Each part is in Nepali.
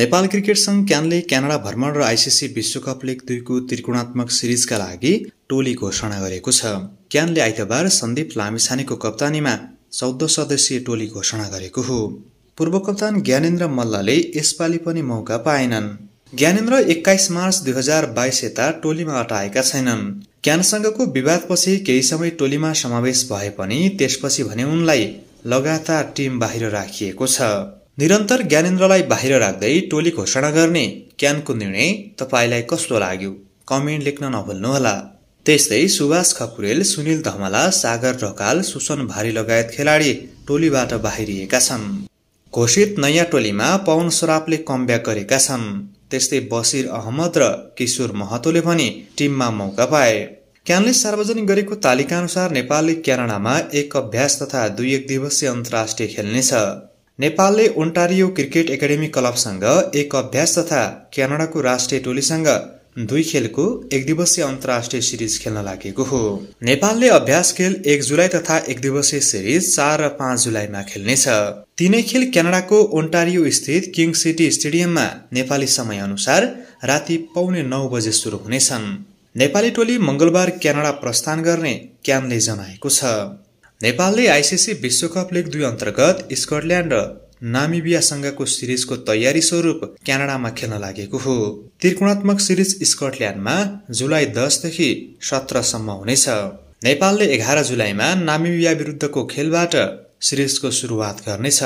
नेपाल क्रिकेट सङ्घ क्यानले क्यानाडा भ्रमण र आइसिसी विश्वकप लिग दुईको त्रिकोणात्मक सिरिजका लागि टोली घोषणा गरेको छ क्यानले आइतबार सन्दीप लामिछानेको कप्तानीमा चौध सदस्यीय टोली घोषणा गरेको हो पूर्व कप्तान ज्ञानेन्द्र मल्लले यसपालि पनि मौका पाएनन् ज्ञानेन्द्र एक्काइस मार्च दुई हजार बाइस यता टोलीमा अटाएका छैनन् क्यानसँगको विवादपछि केही समय टोलीमा समावेश भए पनि त्यसपछि भने उनलाई लगातार टिम बाहिर राखिएको छ निरन्तर ज्ञानेन्द्रलाई बाहिर राख्दै टोली घोषणा गर्ने क्यानको निर्णय तपाईँलाई कस्तो लाग्यो कमेन्ट लेख्न नभुल्नुहोला त्यस्तै सुभाष खकुरेल सुनिल धमला सागर ढकाल सुसन भारी लगायत खेलाडी टोलीबाट बाहिरिएका छन् घोषित नयाँ टोलीमा पवन सराफले कमब्याक गरेका छन् त्यस्तै बसिर अहमद र किशोर महतोले पनि टिममा मौका पाए क्यानले सार्वजनिक गरेको तालिका अनुसार नेपालले क्यानाडामा एक अभ्यास तथा दुई एक दिवसीय अन्तर्राष्ट्रिय खेल्नेछ नेपालले ओन्टारियो क्रिकेट एकाडेमी क्लबसँग एक अभ्यास तथा क्यानाडाको राष्ट्रिय टोलीसँग दुई खेलको एक दिवसीय अन्तर्राष्ट्रिय सिरिज खेल्न लागेको हो नेपालले अभ्यास खेल एक जुलाई तथा एक दिवसीय सिरिज चार र पाँच जुलाईमा खेल्नेछ तिनै खेल क्यानाडाको ओन्टारियो स्थित किङ सिटी स्टेडियममा नेपाली समय अनुसार राति पाउने नौ बजे सुरु हुनेछन् नेपाली टोली मङ्गलबार क्यानाडा प्रस्थान गर्ने क्यामले जनाएको छ नेपालले आइसिसी विश्वकप लिग दुई अन्तर्गत स्कटल्यान्ड र नामिबियासँगको सिरिजको तयारी स्वरूप क्यानाडामा खेल्न लागेको हो त्रिकोणात्मक सिरिज स्कटल्यान्डमा जुलाई दसदेखि सत्रसम्म हुनेछ नेपालले एघार जुलाईमा नामिबिया विरुद्धको खेलबाट सिरिजको सुरुवात गर्नेछ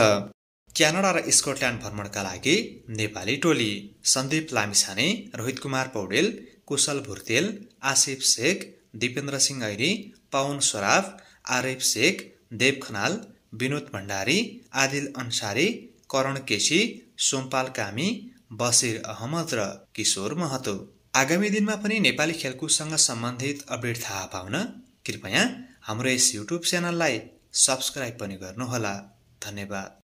क्यानाडा र स्कटल्यान्ड भ्रमणका लागि नेपाली टोली सन्दीप लामिछाने रोहित कुमार पौडेल कुशल भुर्तेल आसिफ शेख दिपेन्द्र सिंह ऐरी पवन सराफ आरिफ शेख देव खनाल विनोद भण्डारी आदिल अन्सारी करण केसी सोमपाल कामी बसिर अहमद र किशोर महतो आगामी दिनमा पनि नेपाली खेलकुदसँग सम्बन्धित अपडेट थाहा पाउन कृपया हाम्रो यस युट्युब च्यानललाई सब्सक्राइब पनि गर्नुहोला धन्यवाद